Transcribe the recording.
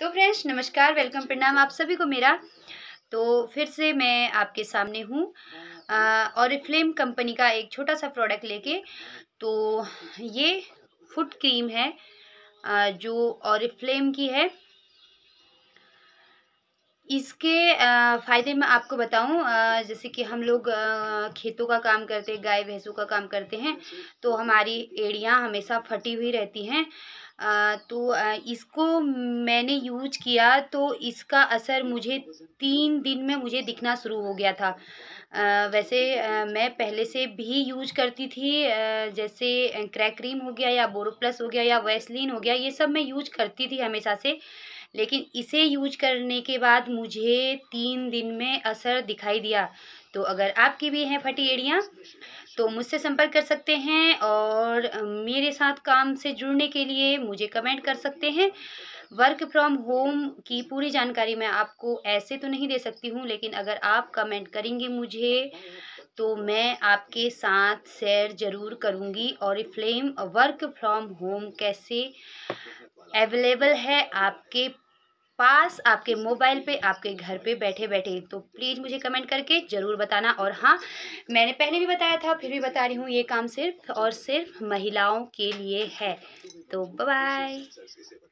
तो फ्रेंड्स नमस्कार वेलकम प्रणाम आप सभी को मेरा तो फिर से मैं आपके सामने हूँ और फ्लेम कंपनी का एक छोटा सा प्रोडक्ट लेके तो ये फुट क्रीम है जो और फ्लेम की है इसके फ़ायदे मैं आपको बताऊं जैसे कि हम लोग खेतों का काम करते हैं गाय भैंसों का काम करते हैं तो हमारी एड़ियाँ हमेशा फटी हुई रहती हैं तो इसको मैंने यूज किया तो इसका असर मुझे तीन दिन में मुझे दिखना शुरू हो गया था वैसे मैं पहले से भी यूज करती थी जैसे क्रैक क्रीम हो गया या बोरोप्लस हो गया या वैसलिन हो गया ये सब मैं यूज करती थी हमेशा से लेकिन इसे यूज करने के बाद मुझे तीन दिन में असर दिखाई दिया तो अगर आपकी भी हैं फटी एड़ियाँ तो मुझसे संपर्क कर सकते हैं और मेरे साथ काम से जुड़ने के लिए मुझे कमेंट कर सकते हैं वर्क फ्रॉम होम की पूरी जानकारी मैं आपको ऐसे तो नहीं दे सकती हूँ लेकिन अगर आप कमेंट करेंगे मुझे तो मैं आपके साथ शेयर ज़रूर करूँगी और फ्लेम वर्क फ्रॉम होम कैसे अवेलेबल है आपके पास आपके मोबाइल पे आपके घर पे बैठे बैठे तो प्लीज़ मुझे कमेंट करके ज़रूर बताना और हाँ मैंने पहले भी बताया था फिर भी बता रही हूँ ये काम सिर्फ और सिर्फ महिलाओं के लिए है तो बाय